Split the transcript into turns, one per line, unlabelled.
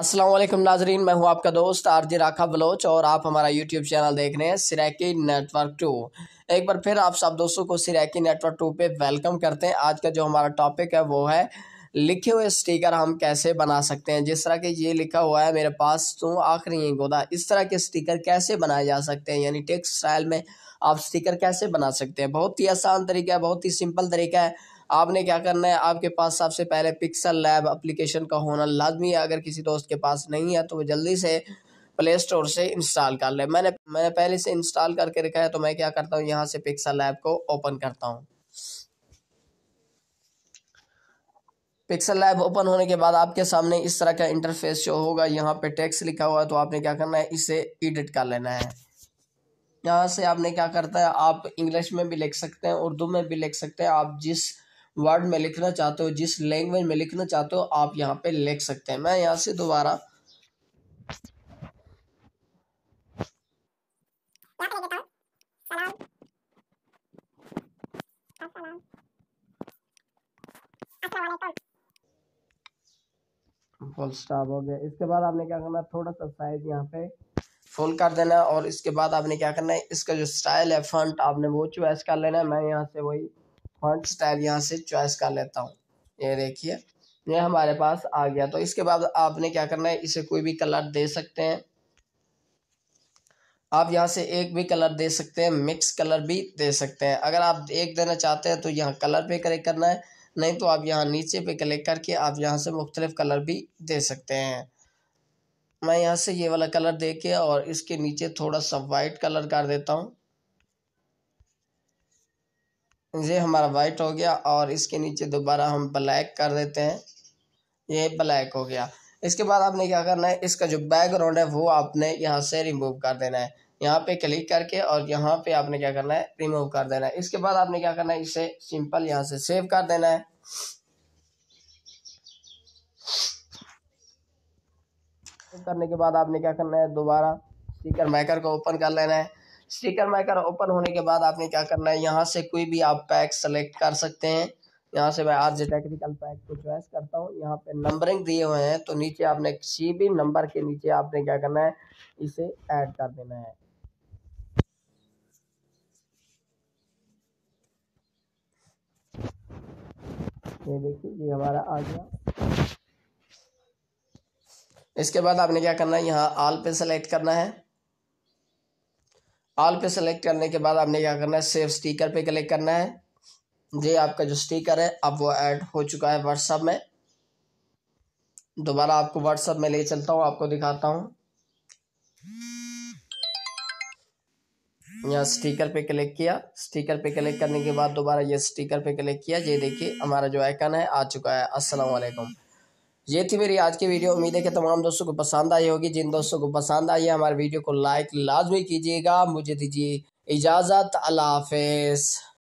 असलम नाजरीन मैं हूं आपका दोस्त आरजे राखा बलोच और आप हमारा यूट्यूब चैनल देख रहे हैं सिरैकी नेटवर्क टू एक बार फिर आप सब दोस्तों को सिरैकी नेटवर्क टू पे वेलकम करते हैं आज का जो हमारा टॉपिक है वो है लिखे हुए स्टिकर हम कैसे बना सकते हैं जिस तरह के ये लिखा हुआ है मेरे पास तू आखिरी गोदा इस तरह के स्टिकर कैसे बनाए जा सकते हैं यानी टेक्स्ट स्टाइल में आप स्टिकर कैसे बना सकते हैं बहुत ही आसान तरीका है बहुत ही सिंपल तरीका है आपने क्या करना है आपके पास सबसे पहले पिक्सल लैब अप्लीकेशन का होना लाजमी है अगर किसी दोस्त के पास नहीं है तो वो जल्दी से प्ले स्टोर से इंस्टॉल कर ले मैंने मैंने पहले से इंस्टॉल करके रखा है तो मैं क्या करता हूँ यहाँ से पिक्सल लैब को ओपन करता हूँ पिक्सल लैब ओपन होने के बाद आपके सामने इस तरह का इंटरफेस शो होगा यहाँ पे टेक्स्ट लिखा हुआ है तो आपने क्या करना है इसे एडिट कर लेना है यहाँ से आपने क्या करता है आप इंग्लिश में भी लिख सकते हैं उर्दू में भी लिख सकते हैं आप जिस वर्ड में लिखना चाहते हो जिस लैंग्वेज में लिखना चाहते हो आप यहाँ पे लिख सकते हैं मैं यहाँ से दोबारा फुल स्टॉप हो गया इसके बाद आपने क्या करना है थोड़ा सा साइज यहाँ पे फुल कर देना है और इसके बाद आपने क्या करना है इसका जो स्टाइल है फ्रंट आपने वो चॉइस कर लेना है मैं यहाँ से वही फॉन्ट स्टाइल यहाँ से चॉइस कर लेता हूँ ये देखिए ये हमारे पास आ गया तो इसके बाद आपने क्या करना है इसे कोई भी कलर दे सकते हैं आप यहाँ से एक भी कलर दे सकते हैं मिक्स कलर भी दे सकते हैं अगर आप एक देना चाहते हैं तो यहाँ कलर पे क्लिक करना है नहीं तो आप यहाँ नीचे पे क्लिक करके आप यहाँ से मुख्तलिफ कलर भी दे सकते हैं मैं यहाँ से ये वाला कलर दे के और इसके नीचे थोड़ा सा वाइट कलर कर देता हूँ ये हमारा वाइट हो गया और इसके नीचे दोबारा हम ब्लैक कर देते हैं ये ब्लैक हो गया इसके बाद आपने क्या करना है इसका जो बैकग्राउंड है वो आपने यहाँ से रिमूव कर देना है यहाँ पे क्लिक करके और यहाँ पे आपने क्या करना है रिमूव कर देना है इसके बाद आपने क्या करना है इसे सिंपल यहाँ से सेव कर देना है करने के बाद आपने क्या करना है दोबारा स्पीकर मैकर को ओपन कर लेना है स्टिकर मैकर ओपन होने के बाद आपने क्या करना है यहाँ से कोई भी आप पैक सेलेक्ट कर सकते हैं यहाँ से मैं आज टेक्निकल पैक को चॉइस करता हूँ यहाँ पे नंबरिंग दिए हुए हैं तो नीचे आपने किसी भी नंबर के नीचे आपने क्या करना है इसे ऐड कर देना है ये देखिए ये हमारा आ गया इसके बाद आपने क्या करना है यहाँ आल पे सेलेक्ट करना है ऑल पे सेलेक्ट करने के बाद आपने क्या करना है सेव स्टिकर पे क्लिक करना है जी आपका जो स्टिकर है अब वो ऐड हो चुका है व्हाट्सअप में दोबारा आपको व्हाट्सअप में ले चलता हूँ आपको दिखाता हूँ यहाँ स्टिकर पे क्लिक किया स्टिकर पे क्लिक करने के बाद दोबारा ये स्टिकर पे क्लिक किया ये देखिए हमारा जो आइकन है आ चुका है अस्सलाम ये थी मेरी आज की वीडियो उम्मीद है कि तमाम दोस्तों को पसंद आई होगी जिन दोस्तों को पसंद आई है हमारे वीडियो को लाइक लाजमी कीजिएगा मुझे दीजिए इजाज़त अल्लाह हाफिज़